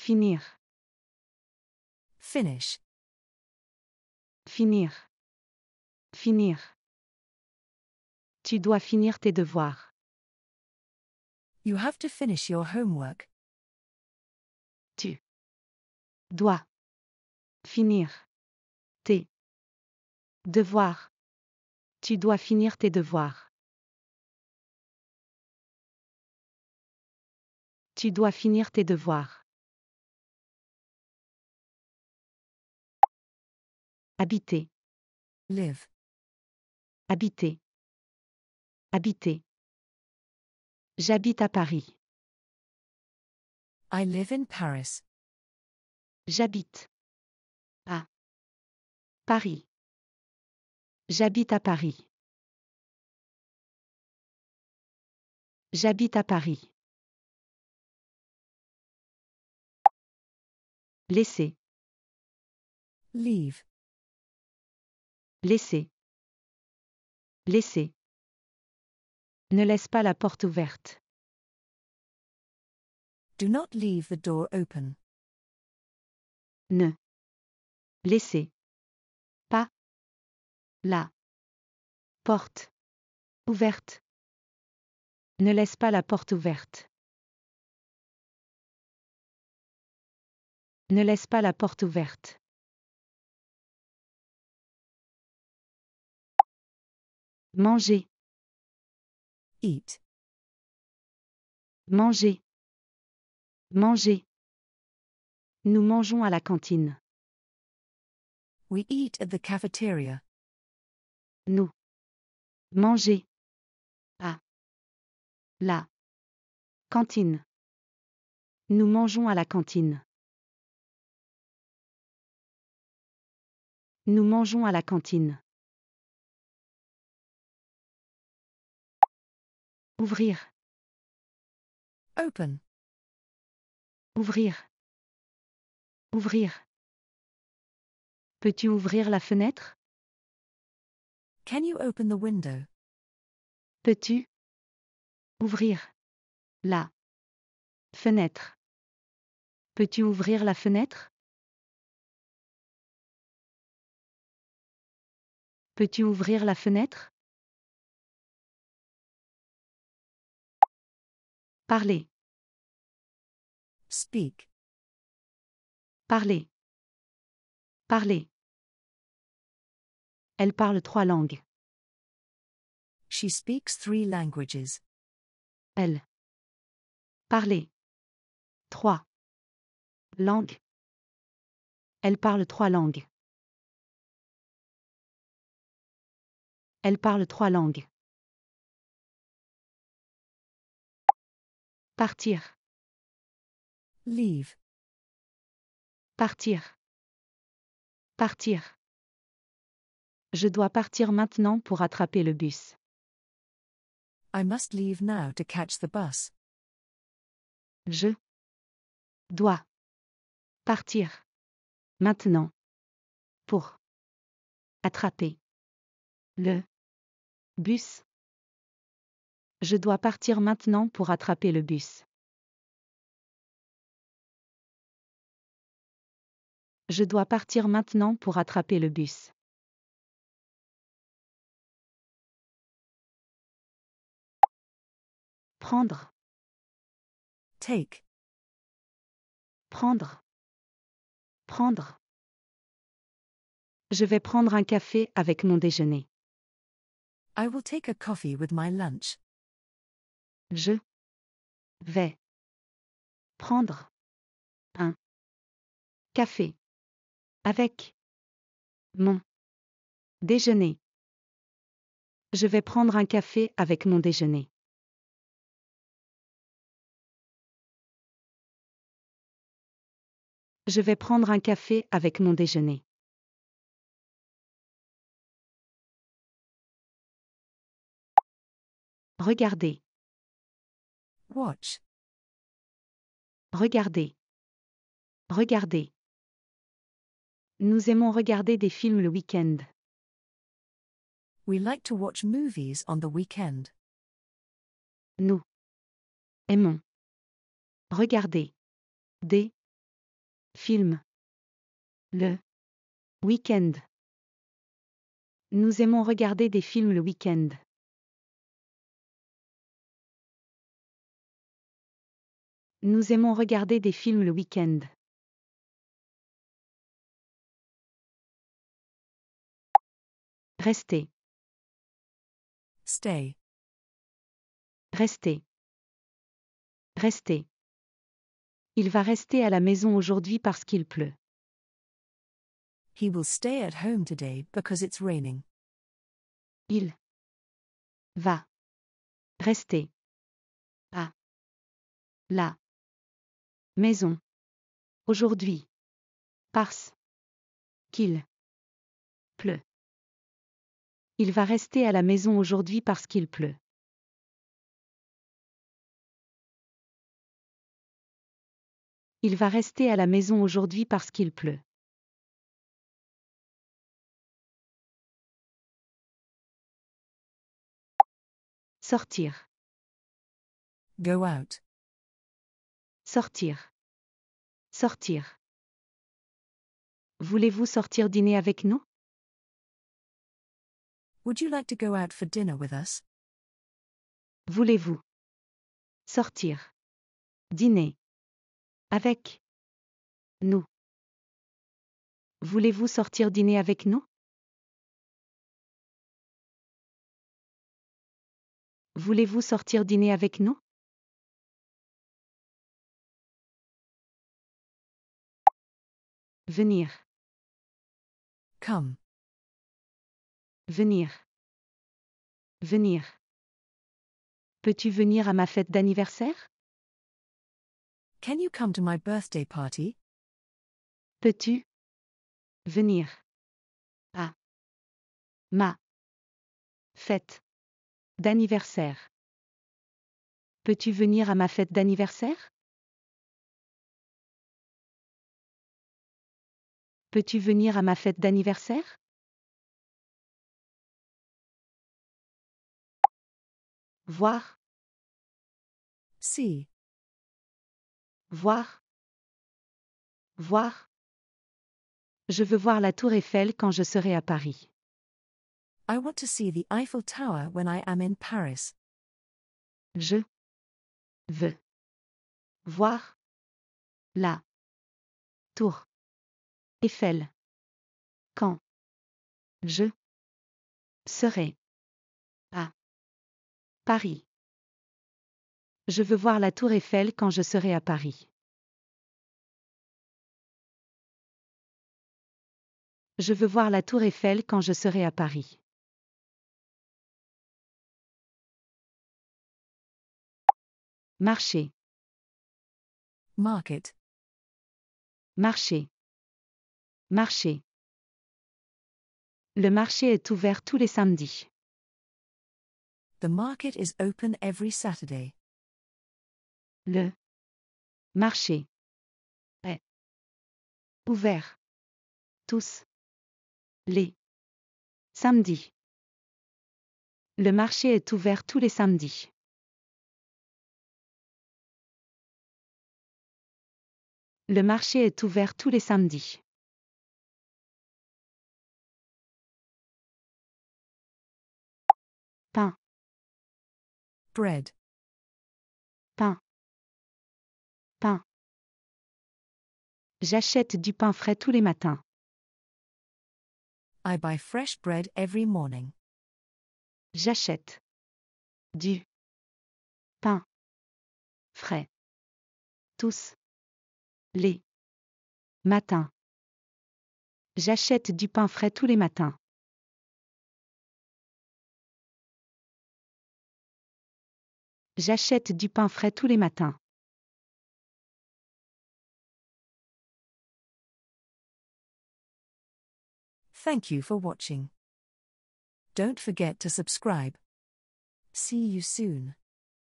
Finir. Finish. Finir. Finir. Tu dois finir tes devoirs. You have to finish your homework. Tu dois finir tes devoirs. Tu dois finir tes devoirs. Tu dois finir tes devoirs. Habiter. Live. Habiter. Habiter. J'habite à Paris. I live in Paris. J'habite. À. Paris. J'habite à Paris. J'habite à Paris. Laisser. Live. Laissez. Laissez. Ne laisse pas la porte ouverte. Do not leave the door open. Ne. Laissez. Pas. La. Porte. Ouverte. Ne laisse pas la porte ouverte. Ne laisse pas la porte ouverte. Manger. Eat. Manger. Manger. Nous mangeons à la cantine. We eat at the cafeteria. Nous. Manger. À. La. Cantine. Nous mangeons à la cantine. Nous mangeons à la cantine. Ouvrir. Open. Ouvrir. Ouvrir. Peux-tu ouvrir la fenêtre? Can you open the window? Peux-tu ouvrir la fenêtre? Peux-tu ouvrir la fenêtre? Peux-tu ouvrir la fenêtre? Parler. Speak. Parler. Parler. Elle parle trois langues. She speaks three languages. Elle. Parler. Trois. Langues. Elle parle trois langues. Elle parle trois langues. Partir. Leave. Partir. Partir. Je dois partir maintenant pour attraper le bus. I must leave now to catch the bus. Je dois partir maintenant pour attraper le bus. Je dois partir maintenant pour attraper le bus. Je dois partir maintenant pour attraper le bus. Prendre. Take. Prendre. Prendre. Je vais prendre un café avec mon déjeuner. I will take a coffee with my lunch. Je vais prendre un café avec mon déjeuner. Je vais prendre un café avec mon déjeuner. Je vais prendre un café avec mon déjeuner. Regardez. Watch. Regardez. Regardez. Nous aimons regarder des films le week-end. We like to watch movies on the weekend. Nous aimons regarder des films le week-end. Nous aimons regarder des films le week-end. Nous aimons regarder des films le week-end. Rester. Stay. Rester. Rester. Il va rester à la maison aujourd'hui parce qu'il pleut. He will stay at home today because it's raining. Il va rester à la Maison. Aujourd'hui. Parce. Qu'il. Pleut. Il va rester à la maison aujourd'hui parce qu'il pleut. Il va rester à la maison aujourd'hui parce qu'il pleut. Sortir. Go out. Sortir. Sortir. Voulez-vous sortir dîner avec nous? Would you like to go out for dinner with us? Voulez-vous sortir dîner avec nous? Voulez-vous sortir dîner avec nous? Voulez-vous sortir dîner avec nous? Venir. Come. Venir. Venir. Peux-tu venir à ma fête d'anniversaire? Can you come to my birthday party? Peux-tu venir à ma fête d'anniversaire? Peux-tu venir à ma fête d'anniversaire? peux-tu venir à ma fête d'anniversaire Voir. si Voir. Voir. Je veux voir la tour Eiffel quand je serai à Paris. I want to see the Eiffel Tower when I am in Paris. Je veux voir la tour Eiffel. Quand je serai à Paris. Je veux voir la tour Eiffel quand je serai à Paris. Je veux voir la tour Eiffel quand je serai à Paris. Marché. Market. Marché. Marché. Le marché est ouvert tous les samedis. The market is open every Saturday. Le marché est ouvert tous les samedis. Le marché est ouvert tous les samedis. Le marché est ouvert tous les samedis. bread. Pain. Pain. J'achète du pain frais tous les matins. I buy fresh bread every morning. J'achète du pain frais tous les matins. J'achète du pain frais tous les matins. J'achète du pain frais tous les matins. Thank you for watching. Don't forget to subscribe. See you soon.